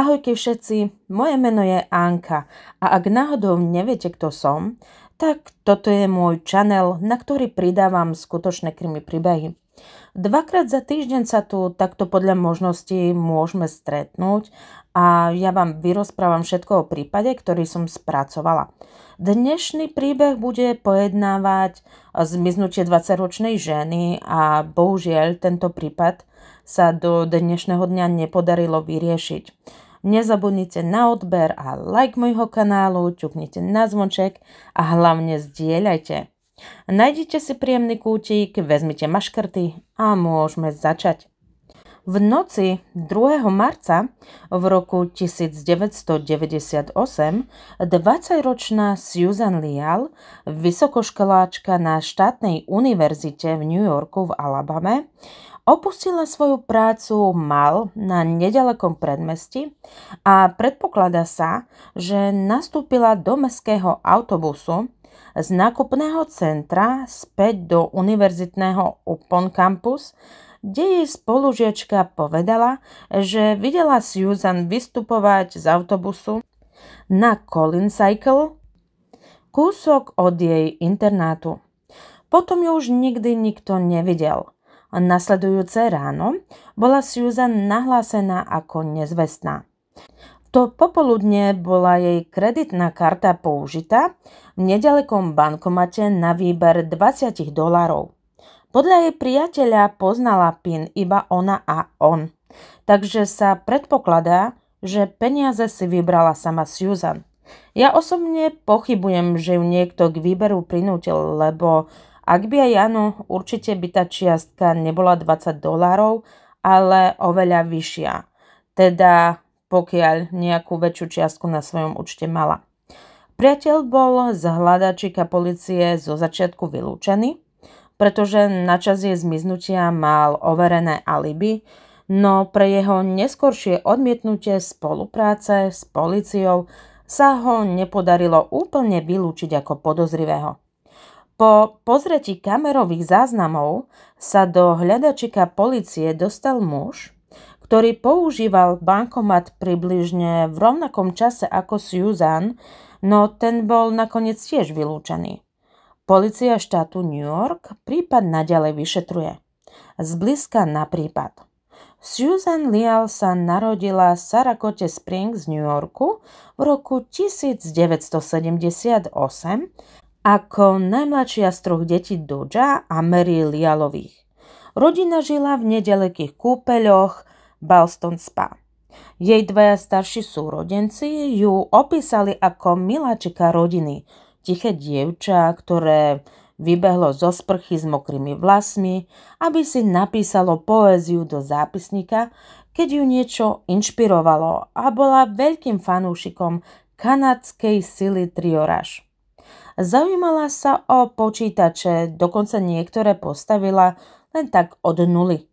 Ahojte všetci, moje meno je Anka a ak náhodou neviete, kto som, tak toto je môj channel, na ktorý pridávam skutočné krimi príbehy. Dvakrát za týždeň sa tu takto podľa možností môžeme stretnúť a ja vám vyrozprávam všetko o prípade, ktorý som spracovala. Dnešný príbeh bude pojednávať zmiznutie 20-ročnej ženy a bohužiaľ tento prípad sa do dnešného dňa nepodarilo vyriešiť. Nezabudnite na odber a like môjho kanálu, čuknite na zvonček a hlavne zdieľajte. Nájdite si príjemný kútik, vezmite maškrty a môžeme začať. V noci 2. marca v roku 1998 20-ročná Susan Leal, vysokoškoláčka na štátnej univerzite v New Yorku v Alabame, Opustila svoju prácu mal na nedalekom predmestí a predpokladá sa, že nastúpila do mestského autobusu z nákupného centra späť do univerzitného Upon Campus, kde jej spolužiačka povedala, že videla Susan vystupovať z autobusu na Colin Cycle kúsok od jej internátu. Potom ju už nikdy nikto nevidel. Nasledujúce ráno bola Susan nahlásená ako nezvestná. To popoludne bola jej kreditná karta použitá v nedalekom bankomate na výber 20 dolarov. Podľa jej priateľa poznala PIN iba ona a on, takže sa predpokladá, že peniaze si vybrala sama Susan. Ja osobne pochybujem, že ju niekto k výberu prinútil, lebo ak by aj áno, určite by tá čiastka nebola 20 dolárov, ale oveľa vyššia. Teda pokiaľ nejakú väčšiu čiastku na svojom účte mala. Priateľ bol z hľadačika policie zo začiatku vylúčený, pretože na čas jej zmiznutia mal overené alibi, no pre jeho neskoršie odmietnutie spolupráce s policiou sa ho nepodarilo úplne vylúčiť ako podozrivého. Po pozretí kamerových záznamov sa do hľadačika policie dostal muž, ktorý používal bankomat približne v rovnakom čase ako Susan, no ten bol nakoniec tiež vylúčený. Polícia štátu New York prípad naďalej vyšetruje. Zblízka na prípad. Susan Leal sa narodila v Saracote Springs, New Yorku v roku 1978 ako najmladšia z troch detí Doja a Mary Lialových. Rodina žila v nedalekých kúpeľoch Balston Spa. Jej dvaja starší súrodenci ju opísali ako miláčika rodiny, tiché dievča, ktoré vybehlo zo sprchy s mokrými vlasmi, aby si napísalo poéziu do zápisníka, keď ju niečo inšpirovalo a bola veľkým fanúšikom kanadskej sily Trioraž. Zaujímala sa o počítače, dokonca niektoré postavila len tak od nuly.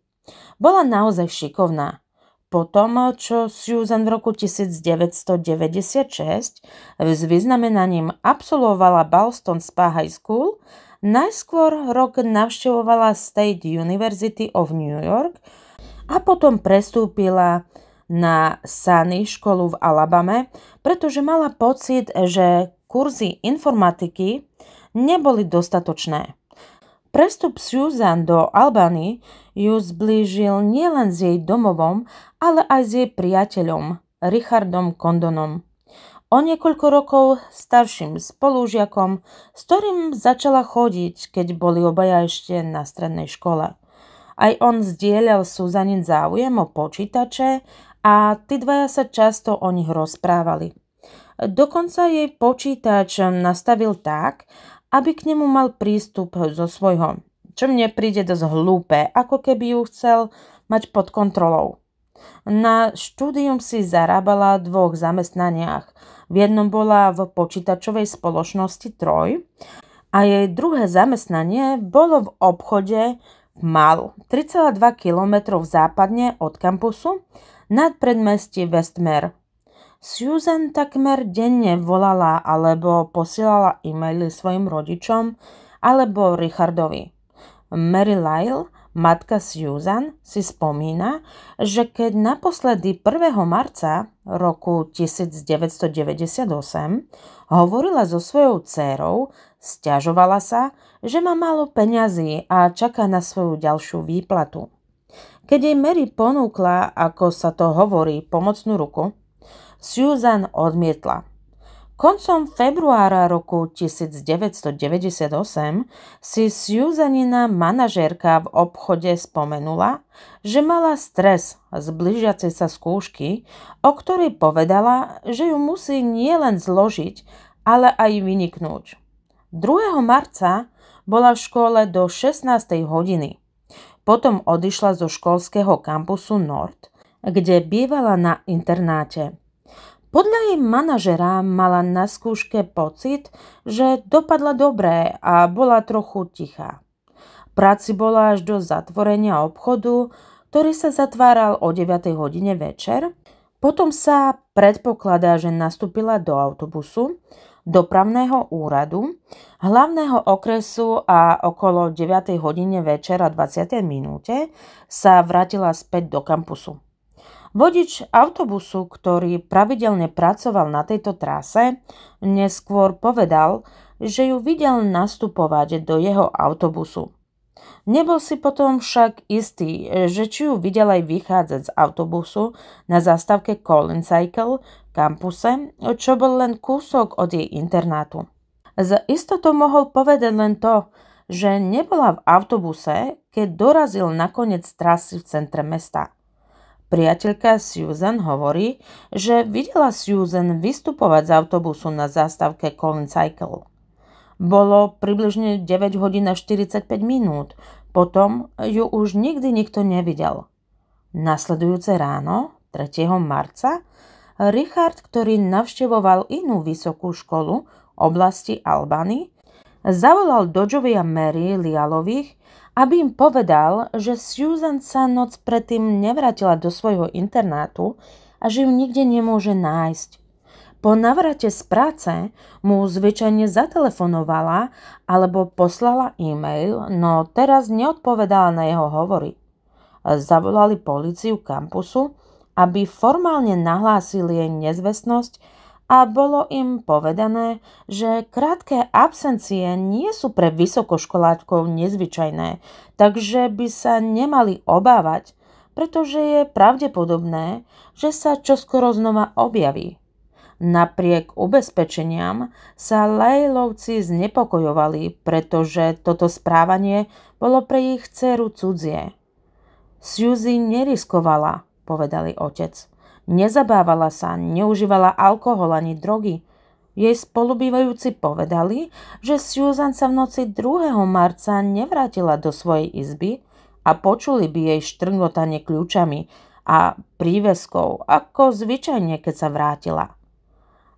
Bola naozaj šikovná. Potom, čo Susan v roku 1996 s vyznamenaním absolvovala Boston Spa High School, najskôr rok navštevovala State University of New York a potom prestúpila na Sunny školu v Alabame, pretože mala pocit, že kurzy informatiky neboli dostatočné. Prestup Susan do Albany ju zblížil nielen s jej domovom, ale aj s jej priateľom, Richardom Condonom. O niekoľko rokov starším spolužiakom, s ktorým začala chodiť, keď boli obaja ešte na strednej škole. Aj on zdieľal Suzanin záujem o počítače a tí dvaja sa často o nich rozprávali. Dokonca jej počítač nastavil tak, aby k nemu mal prístup zo svojho, čo mne príde dosť hlúpe, ako keby ju chcel mať pod kontrolou. Na štúdium si zarábala v dvoch zamestnaniach. V jednom bola v počítačovej spoločnosti Troj a jej druhé zamestnanie bolo v obchode Mal, 3,2 km západne od kampusu nad predmestí Westmer Susan takmer denne volala alebo posielala e-maily svojim rodičom alebo Richardovi. Mary Lyle, matka Susan, si spomína, že keď naposledy 1. marca roku 1998 hovorila so svojou dcérou, stiažovala sa, že má málo peňazí a čaká na svoju ďalšiu výplatu. Keď jej Mary ponúkla, ako sa to hovorí, pomocnú ruku, Susan odmietla. Koncom februára roku 1998 si Susanina manažérka v obchode spomenula, že mala stres z blížiacej sa skúšky, o ktorej povedala, že ju musí nielen zložiť, ale aj vyniknúť. 2. marca bola v škole do 16. hodiny. Potom odišla zo školského kampusu Nord, kde bývala na internáte. Podľa jej manažera mala na skúške pocit, že dopadla dobré a bola trochu tichá. Práci bola až do zatvorenia obchodu, ktorý sa zatváral o 9. hodine večer. Potom sa predpokladá, že nastúpila do autobusu, dopravného úradu, hlavného okresu a okolo 9. hodine večera 20. minúte sa vrátila späť do kampusu. Vodič autobusu, ktorý pravidelne pracoval na tejto trase, neskôr povedal, že ju videl nastupovať do jeho autobusu. Nebol si potom však istý, že či ju videl aj vychádzať z autobusu na zastavke Colin Cycle v kampuse, čo bol len kúsok od jej internátu. Z istotou mohol povedať len to, že nebola v autobuse, keď dorazil na koniec trasy v centre mesta – Priateľka Susan hovorí, že videla Susan vystupovať z autobusu na zástavke Colin Cycle. Bolo približne 9 hodín a 45 minút, potom ju už nikdy nikto nevidel. Nasledujúce ráno, 3. marca, Richard, ktorý navštevoval inú vysokú školu oblasti Albany, zavolal Dodžovi a Mary Lialových, aby im povedal, že Susan sa noc predtým nevrátila do svojho internátu a že ju nikde nemôže nájsť. Po navrate z práce mu zvyčajne zatelefonovala alebo poslala e-mail, no teraz neodpovedala na jeho hovory. Zavolali policiu kampusu, aby formálne nahlásili jej nezvestnosť a bolo im povedané, že krátke absencie nie sú pre vysokoškolátkov nezvyčajné, takže by sa nemali obávať, pretože je pravdepodobné, že sa čoskoro znova objaví. Napriek ubezpečeniam sa lejlovci znepokojovali, pretože toto správanie bolo pre ich dceru cudzie. Suzy neriskovala, povedali otec. Nezabávala sa, neužívala alkohol ani drogy. Jej spolubývajúci povedali, že Susan sa v noci 2. marca nevrátila do svojej izby a počuli by jej štrngotanie kľúčami a príveskou, ako zvyčajne, keď sa vrátila.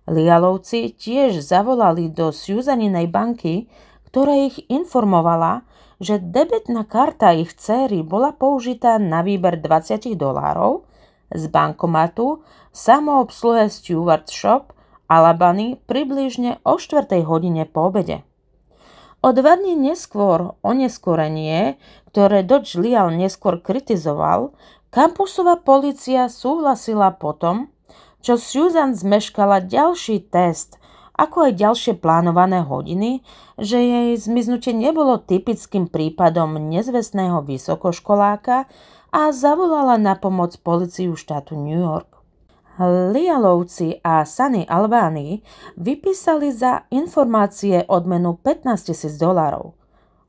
Lialovci tiež zavolali do Susaninej banky, ktorá ich informovala, že debetná karta ich céry bola použitá na výber 20 dolárov z bankomatu samoobsluhe Steward Shop Alabany približne o 4. hodine po obede. O dva dní neskôr oneskorenie, ktoré Dodge Lial neskôr kritizoval, kampusová policia súhlasila potom, čo Susan zmeškala ďalší test, ako aj ďalšie plánované hodiny, že jej zmiznutie nebolo typickým prípadom nezvestného vysokoškoláka, a zavolala na pomoc policiu štátu New York. Lialovci a Sunny Albány vypísali za informácie odmenu 15 tisíc dolárov.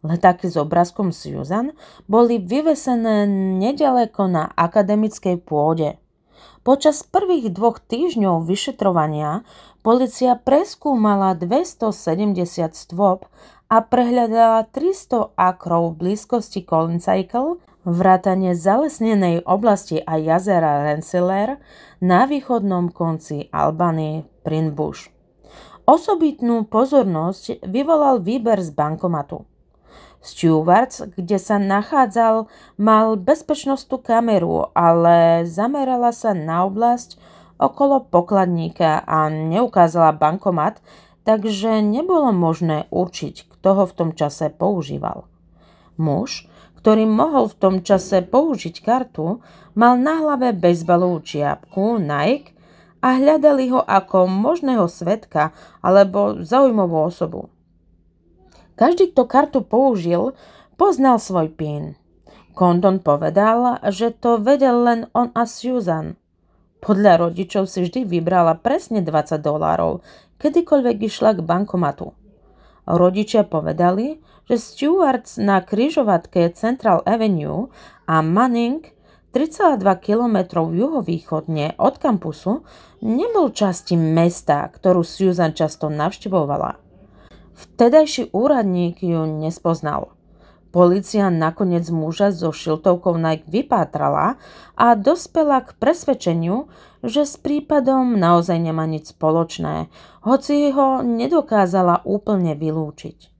Letáky s obrázkom Susan boli vyvesené nedaleko na akademickej pôde. Počas prvých dvoch týždňov vyšetrovania policia preskúmala 270 stôp a prehľadala 300 akrov v blízkosti Collin Cycle vrátane zalesnenej oblasti a jazera Rensselaer na východnom konci Albany Prinbush. Osobitnú pozornosť vyvolal výber z bankomatu. Stewarts, kde sa nachádzal, mal bezpečnostnú kameru, ale zamerala sa na oblasť okolo pokladníka a neukázala bankomat, takže nebolo možné určiť, kto ho v tom čase používal. Muž, ktorý mohol v tom čase použiť kartu, mal na hlave bezbalú čiapku Nike a hľadali ho ako možného svetka alebo zaujímavú osobu. Každý, kto kartu použil, poznal svoj pín. Kondon povedal, že to vedel len on a Susan. Podľa rodičov si vždy vybrala presne 20 dolárov, kedykoľvek išla k bankomatu. Rodičia povedali, že Stewarts na križovatke Central Avenue a Manning 3,2 km juhovýchodne od kampusu nebol časti mesta, ktorú Susan často navštevovala. Vtedajší úradník ju nespoznal. Polícia nakoniec muža so šiltovkou Nike vypátrala a dospela k presvedčeniu, že s prípadom naozaj nemá nič spoločné, hoci ho nedokázala úplne vylúčiť.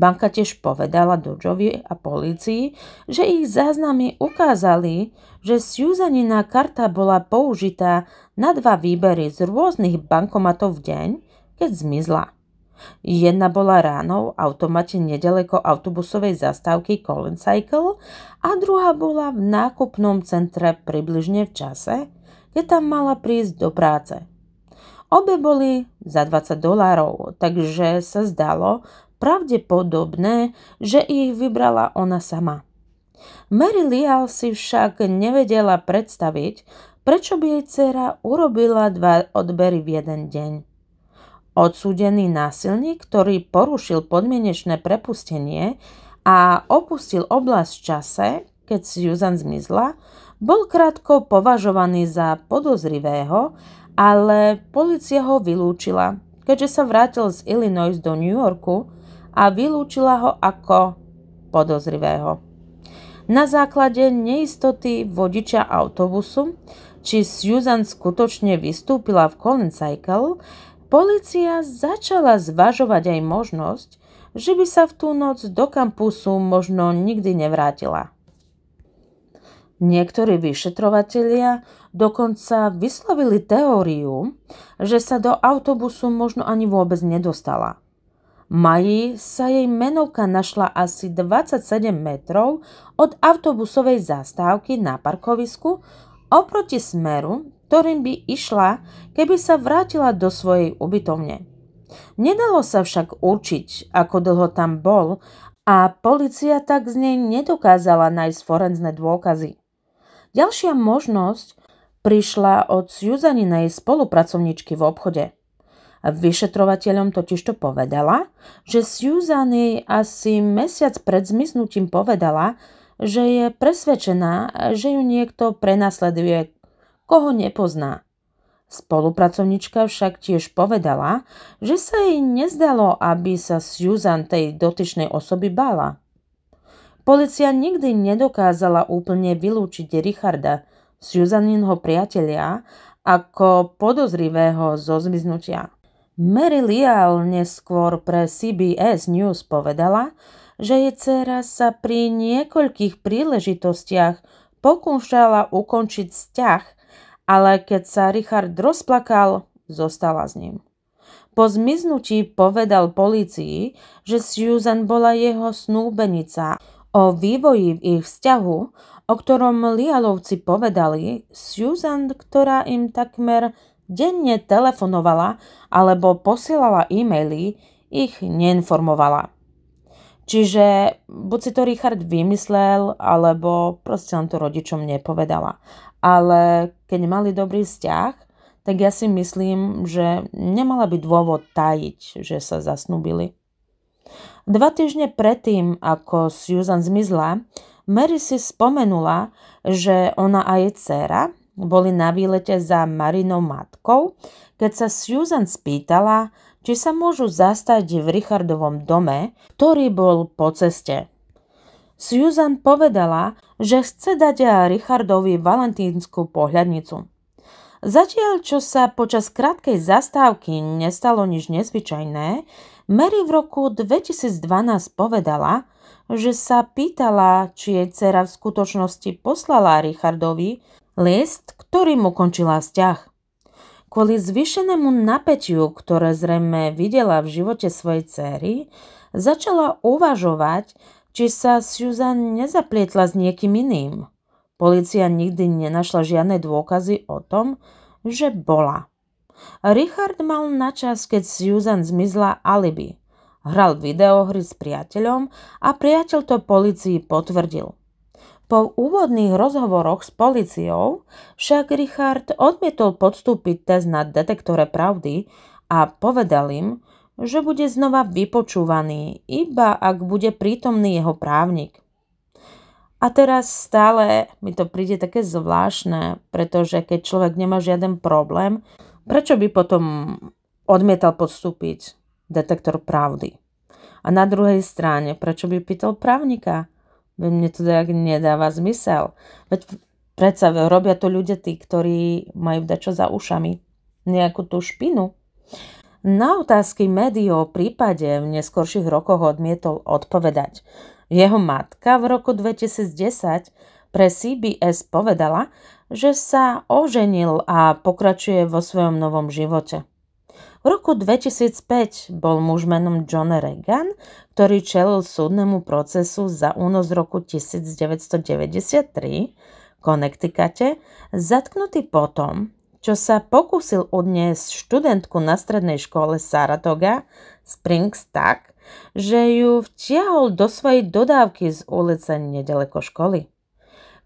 Banka tiež povedala Dodžovi a polícii, že ich záznamy ukázali, že Susanina karta bola použitá na dva výbery z rôznych bankomatov v deň, keď zmizla. Jedna bola ráno v automate nedaleko autobusovej zastávky Colin Cycle a druhá bola v nákupnom centre približne v čase, tam mala prísť do práce. Obe boli za 20 dolárov, takže sa zdalo pravdepodobné, že ich vybrala ona sama. Mary Leal si však nevedela predstaviť, prečo by jej dcera urobila dva odbery v jeden deň. Odsúdený násilník, ktorý porušil podmienečné prepustenie a opustil oblasť v čase, keď Susan zmizla, bol krátko považovaný za podozrivého, ale policia ho vylúčila, keďže sa vrátil z Illinois do New Yorku a vylúčila ho ako podozrivého. Na základe neistoty vodiča autobusu, či Susan skutočne vystúpila v Colin Cycle, policia začala zvažovať aj možnosť, že by sa v tú noc do kampusu možno nikdy nevrátila. Niektorí vyšetrovatelia dokonca vyslovili teóriu, že sa do autobusu možno ani vôbec nedostala. Mají sa jej menovka našla asi 27 metrov od autobusovej zastávky na parkovisku oproti smeru, ktorým by išla, keby sa vrátila do svojej ubytovne. Nedalo sa však určiť, ako dlho tam bol a policia tak z nej nedokázala nájsť forenzné dôkazy. Ďalšia možnosť prišla od Suzaninej spolupracovničky v obchode. Vyšetrovateľom totižto povedala, že Suzany asi mesiac pred zmiznutím povedala, že je presvedčená, že ju niekto prenasleduje, koho nepozná. Spolupracovnička však tiež povedala, že sa jej nezdalo, aby sa Susan tej dotyčnej osoby bála. Polícia nikdy nedokázala úplne vylúčiť Richarda, Susaninho priateľa, ako podozrivého zo zmiznutia. Mary Leal neskôr pre CBS News povedala, že jej dcera sa pri niekoľkých príležitostiach pokúšala ukončiť vzťah, ale keď sa Richard rozplakal, zostala s ním. Po zmiznutí povedal polícii, že Susan bola jeho snúbenica O vývoji v ich vzťahu, o ktorom Lialovci povedali, Susan, ktorá im takmer denne telefonovala alebo posielala e-maily, ich neinformovala. Čiže buď si to Richard vymyslel, alebo proste len to rodičom nepovedala. Ale keď mali dobrý vzťah, tak ja si myslím, že nemala by dôvod tajiť, že sa zasnúbili. Dva týždne predtým, ako Susan zmizla, Mary si spomenula, že ona a jej dcéra boli na výlete za Marinou matkou, keď sa Susan spýtala, či sa môžu zastať v Richardovom dome, ktorý bol po ceste. Susan povedala, že chce dať Richardovi valentínsku pohľadnicu. Zatiaľ, čo sa počas krátkej zastávky nestalo nič nezvyčajné, Mary v roku 2012 povedala, že sa pýtala, či jej dcera v skutočnosti poslala Richardovi list, ktorým ukončila vzťah. Kvôli zvyšenému napätiu, ktoré zrejme videla v živote svojej céry, začala uvažovať, či sa Susan nezaplietla s niekým iným. Polícia nikdy nenašla žiadne dôkazy o tom, že bola. Richard mal na čas, keď Susan zmizla alibi. Hral videohry s priateľom a priateľ to policii potvrdil. Po úvodných rozhovoroch s policiou však Richard odmietol podstúpiť test na detektore pravdy a povedal im, že bude znova vypočúvaný, iba ak bude prítomný jeho právnik. A teraz stále mi to príde také zvláštne, pretože keď človek nemá žiaden problém, Prečo by potom odmietal podstúpiť detektor pravdy? A na druhej strane, prečo by pýtal právnika? Veď mne to tak nedáva zmysel. Veď predsa robia to ľudia tí, ktorí majú dačo za ušami. Nejakú tú špinu. Na otázky médií o prípade v neskorších rokoch odmietol odpovedať. Jeho matka v roku 2010 pre CBS povedala, že sa oženil a pokračuje vo svojom novom živote. V roku 2005 bol muž menom John Reagan, ktorý čelil súdnemu procesu za únos roku 1993 v Connecticute, zatknutý potom, čo sa pokúsil odniesť študentku na strednej škole Saratoga Springs tak, že ju vtiahol do svojej dodávky z ulice nedaleko školy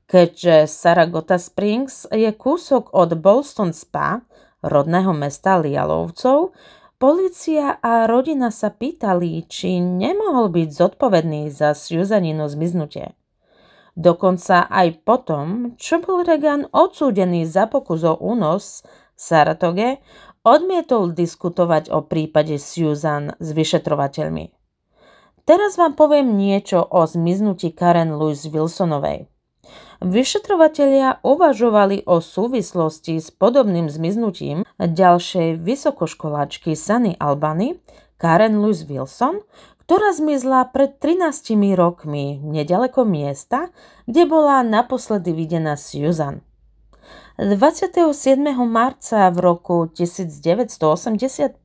keďže Saragota Springs je kúsok od Bolston Spa, rodného mesta Lialovcov, Polícia a rodina sa pýtali, či nemohol byť zodpovedný za Susanino zmiznutie. Dokonca aj potom, čo bol Regan odsúdený za pokus o únos Saratoge, odmietol diskutovať o prípade Susan s vyšetrovateľmi. Teraz vám poviem niečo o zmiznutí Karen Louise Wilsonovej. Vyšetrovatelia uvažovali o súvislosti s podobným zmiznutím ďalšej vysokoškoláčky Sany Albany, Karen Louise Wilson, ktorá zmizla pred 13 rokmi nedaleko miesta, kde bola naposledy videná Susan. 27. marca v roku 1985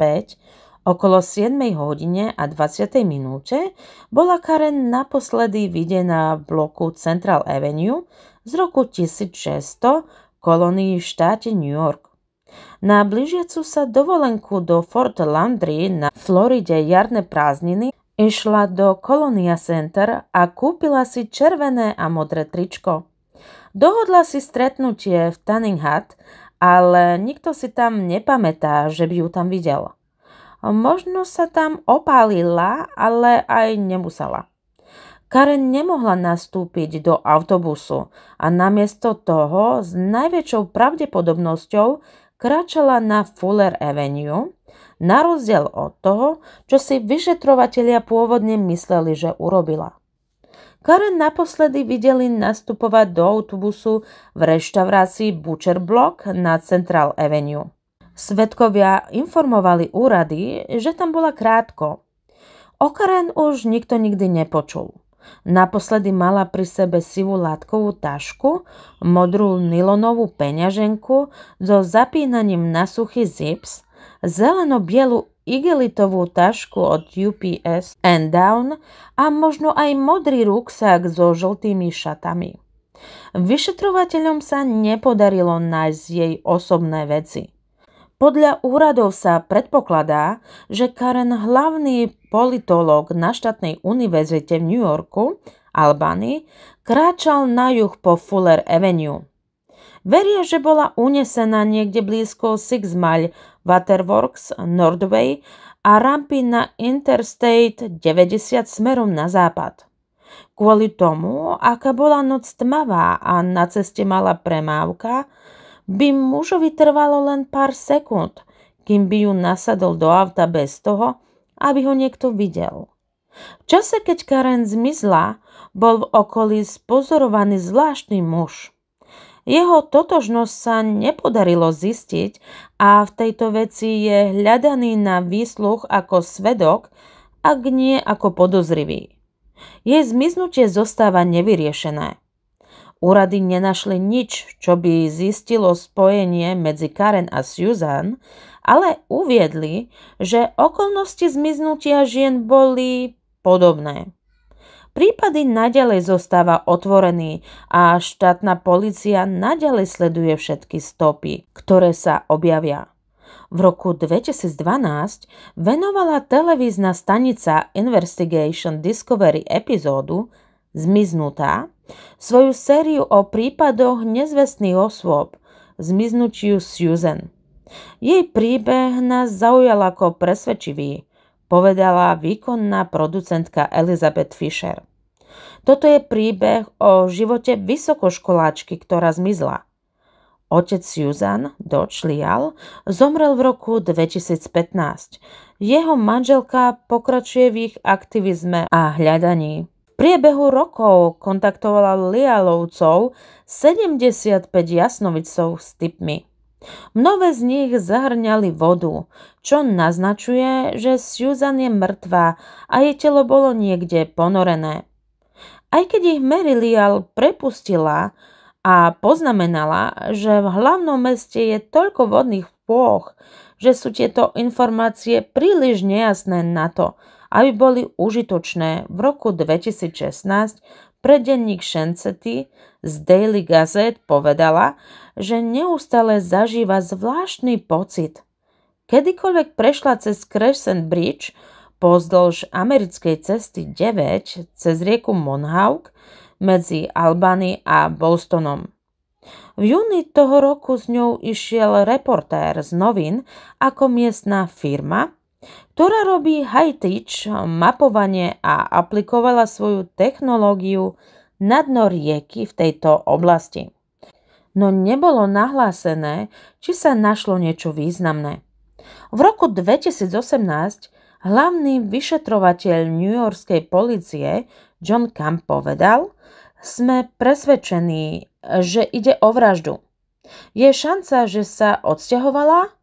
Okolo 7 hodine a 20 minúte bola Karen naposledy videná v bloku Central Avenue z roku 1600 v kolónii v štáte New York. Na blížiacu sa dovolenku do Fort Landry na Floride jarné prázdniny išla do Colonia Center a kúpila si červené a modré tričko. Dohodla si stretnutie v Tanning Hut, ale nikto si tam nepamätá, že by ju tam videl. Možno sa tam opálila, ale aj nemusela. Karen nemohla nastúpiť do autobusu a namiesto toho s najväčšou pravdepodobnosťou kráčala na Fuller Avenue, na rozdiel od toho, čo si vyšetrovatelia pôvodne mysleli, že urobila. Karen naposledy videli nastupovať do autobusu v reštaurácii Butcher Block na Central Avenue. Svedkovia informovali úrady, že tam bola krátko. O Karen už nikto nikdy nepočul. Naposledy mala pri sebe sivú látkovú tašku, modrú nylonovú peňaženku so zapínaním na suchý zips, zeleno bielú igelitovú tašku od UPS and Down a možno aj modrý ruksak so žltými šatami. Vyšetrovateľom sa nepodarilo nájsť jej osobné veci – podľa úradov sa predpokladá, že Karen, hlavný politológ na štátnej univerzite v New Yorku, Albany, kráčal na juh po Fuller Avenue. Veria, že bola unesená niekde blízko Six Mile Waterworks Nordway a rampy na Interstate 90 smerom na západ. Kvôli tomu, aká bola noc tmavá a na ceste mala premávka, by mužovi trvalo len pár sekúnd, kým by ju nasadol do auta bez toho, aby ho niekto videl. V čase, keď Karen zmizla, bol v okolí spozorovaný zvláštny muž. Jeho totožnosť sa nepodarilo zistiť a v tejto veci je hľadaný na výsluch ako svedok, ak nie ako podozrivý. Jej zmiznutie zostáva nevyriešené. Úrady nenašli nič, čo by zistilo spojenie medzi Karen a Susan, ale uviedli, že okolnosti zmiznutia žien boli podobné. Prípady nadalej zostáva otvorený a štátna policia nadalej sleduje všetky stopy, ktoré sa objavia. V roku 2012 venovala televízna stanica Investigation Discovery epizódu Zmiznutá svoju sériu o prípadoch nezvestných osôb, zmiznutiu Susan. Jej príbeh nás zaujal ako presvedčivý, povedala výkonná producentka Elizabeth Fisher. Toto je príbeh o živote vysokoškoláčky, ktorá zmizla. Otec Susan, Dodge Lial, zomrel v roku 2015. Jeho manželka pokračuje v ich aktivizme a hľadaní priebehu rokov kontaktovala Lialovcov 75 jasnovicov s typmi. Mnohé z nich zahrňali vodu, čo naznačuje, že Susan je mŕtvá a jej telo bolo niekde ponorené. Aj keď ich Mary Lial prepustila a poznamenala, že v hlavnom meste je toľko vodných pôch, že sú tieto informácie príliš nejasné na to, aby boli užitočné v roku 2016 pre denník Šencety z Daily Gazette povedala, že neustále zažíva zvláštny pocit. Kedykoľvek prešla cez Crescent Bridge pozdĺž americkej cesty 9 cez rieku Monhauk medzi Albany a Bostonom. V júni toho roku s ňou išiel reportér z novín ako miestná firma – ktorá robí high-teach mapovanie a aplikovala svoju technológiu na dno rieky v tejto oblasti. No nebolo nahlásené, či sa našlo niečo významné. V roku 2018 hlavný vyšetrovateľ Yorkskej policie John Camp povedal, sme presvedčení, že ide o vraždu. Je šanca, že sa odsťahovala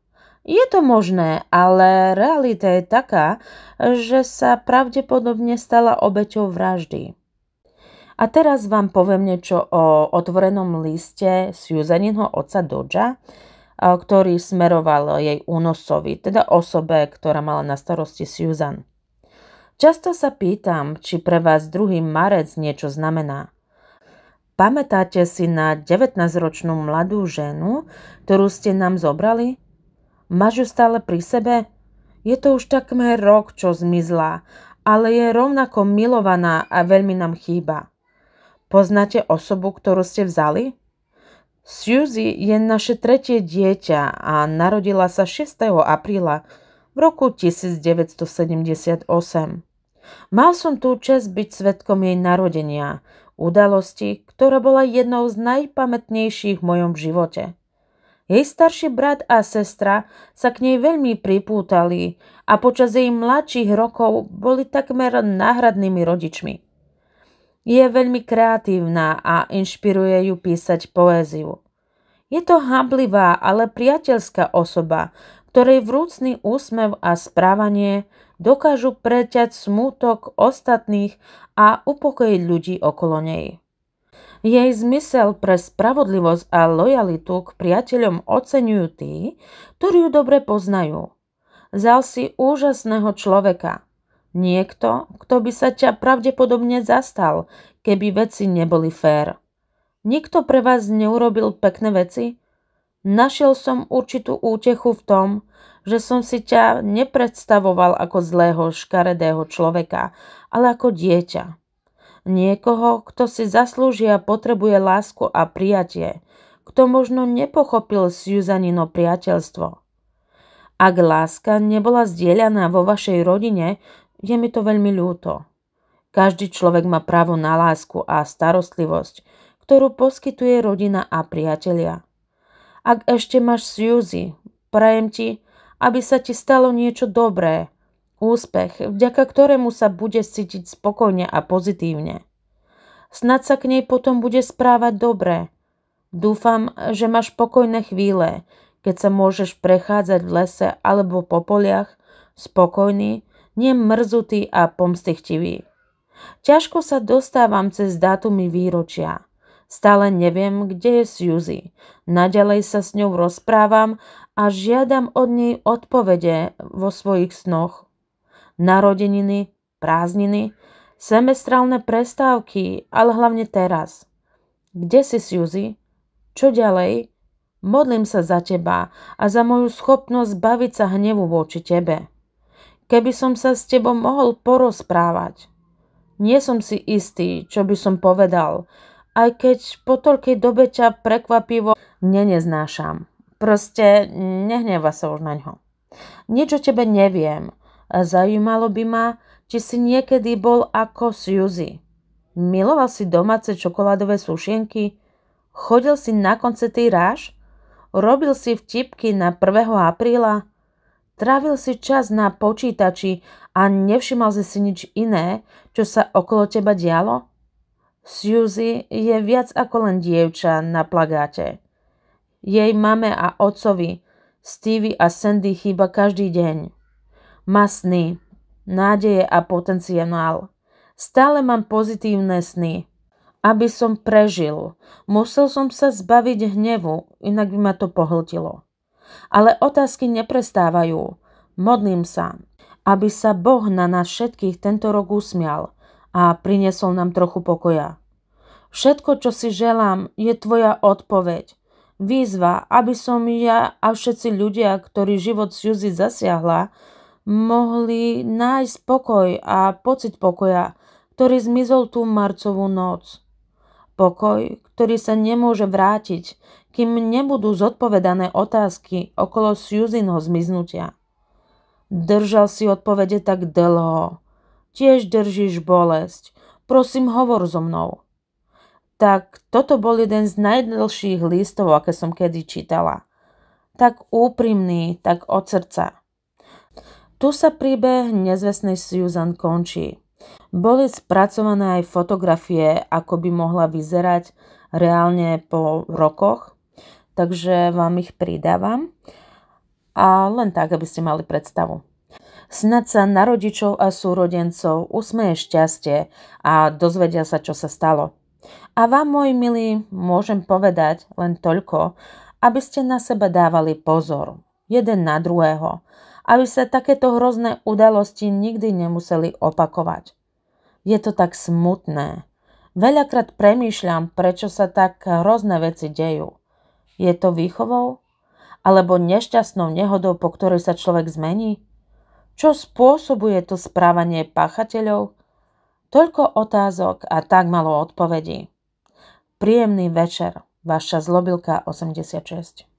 je to možné, ale realita je taká, že sa pravdepodobne stala obeťou vraždy. A teraz vám poviem niečo o otvorenom liste Suzaninho otca Doja, ktorý smeroval jej únosovi, teda osobe, ktorá mala na starosti Susan. Často sa pýtam, či pre vás druhý marec niečo znamená. Pamätáte si na 19-ročnú mladú ženu, ktorú ste nám zobrali? Máš ju stále pri sebe? Je to už takmer rok, čo zmizla, ale je rovnako milovaná a veľmi nám chýba. Poznáte osobu, ktorú ste vzali? Suzy je naše tretie dieťa a narodila sa 6. apríla v roku 1978. Mal som tú čest byť svetkom jej narodenia, udalosti, ktorá bola jednou z najpamätnejších v mojom živote. Jej starší brat a sestra sa k nej veľmi pripútali a počas jej mladších rokov boli takmer náhradnými rodičmi. Je veľmi kreatívna a inšpiruje ju písať poéziu. Je to hamblivá, ale priateľská osoba, ktorej vrúcný úsmev a správanie dokážu preťať smútok ostatných a upokojiť ľudí okolo nej. Jej zmysel pre spravodlivosť a lojalitu k priateľom oceňujú tí, ktorí ju dobre poznajú. Zal si úžasného človeka. Niekto, kto by sa ťa pravdepodobne zastal, keby veci neboli fér. Nikto pre vás neurobil pekné veci? Našiel som určitú útechu v tom, že som si ťa nepredstavoval ako zlého, škaredého človeka, ale ako dieťa. Niekoho, kto si zaslúžia a potrebuje lásku a prijatie, kto možno nepochopil Suzanino priateľstvo. Ak láska nebola zdieľaná vo vašej rodine, je mi to veľmi ľúto. Každý človek má právo na lásku a starostlivosť, ktorú poskytuje rodina a priatelia. Ak ešte máš Suzy, prajem ti, aby sa ti stalo niečo dobré, Úspech, vďaka ktorému sa bude cítiť spokojne a pozitívne. Snad sa k nej potom bude správať dobre. Dúfam, že máš pokojné chvíle, keď sa môžeš prechádzať v lese alebo po poliach, spokojný, nemrzutý a pomstichtivý. Ťažko sa dostávam cez dátumy výročia. Stále neviem, kde je Suzy. Naďalej sa s ňou rozprávam a žiadam od nej odpovede vo svojich snoch narodeniny, prázdniny, semestrálne prestávky, ale hlavne teraz. Kde si, Suzy? Čo ďalej? Modlím sa za teba a za moju schopnosť baviť sa hnevu voči tebe. Keby som sa s tebou mohol porozprávať. Nie som si istý, čo by som povedal, aj keď po toľkej dobe ťa prekvapivo neneznášam. Proste nehneva sa už na ňo. Niečo tebe neviem – Zaujímalo by ma, či si niekedy bol ako Suzy. Miloval si domáce čokoládové sušenky, chodil si na koncerty ráž, robil si vtipky na 1. apríla, trávil si čas na počítači a nevšimal si si nič iné, čo sa okolo teba dialo? Suzy je viac ako len dievča na plagáte. Jej mame a otcovi, Stevie a Sandy chýba každý deň. Má sny, nádeje a potenciál. Stále mám pozitívne sny. Aby som prežil, musel som sa zbaviť hnevu, inak by ma to pohltilo. Ale otázky neprestávajú. Modlím sa, aby sa Boh na nás všetkých tento rok usmial a priniesol nám trochu pokoja. Všetko, čo si želám, je tvoja odpoveď. Výzva, aby som ja a všetci ľudia, ktorí život Suzy zasiahla, mohli nájsť pokoj a pocit pokoja, ktorý zmizol tú marcovú noc. Pokoj, ktorý sa nemôže vrátiť, kým nebudú zodpovedané otázky okolo Susinho zmiznutia. Držal si odpovede tak dlho. Tiež držíš bolesť. Prosím, hovor so mnou. Tak toto bol jeden z najdlhších listov, aké som kedy čítala. Tak úprimný, tak od srdca. Tu sa príbeh nezvesnej Susan končí. Boli spracované aj fotografie, ako by mohla vyzerať reálne po rokoch, takže vám ich pridávam. A len tak, aby ste mali predstavu. Snad sa na rodičov a súrodencov usmeje šťastie a dozvedia sa, čo sa stalo. A vám, moji milí, môžem povedať len toľko, aby ste na seba dávali pozor, jeden na druhého aby sa takéto hrozné udalosti nikdy nemuseli opakovať. Je to tak smutné. Veľakrát premýšľam, prečo sa tak hrozné veci dejú. Je to výchovou? Alebo nešťastnou nehodou, po ktorej sa človek zmení? Čo spôsobuje to správanie páchateľov? Toľko otázok a tak malo odpovedí. Príjemný večer, vaša zlobilka 86.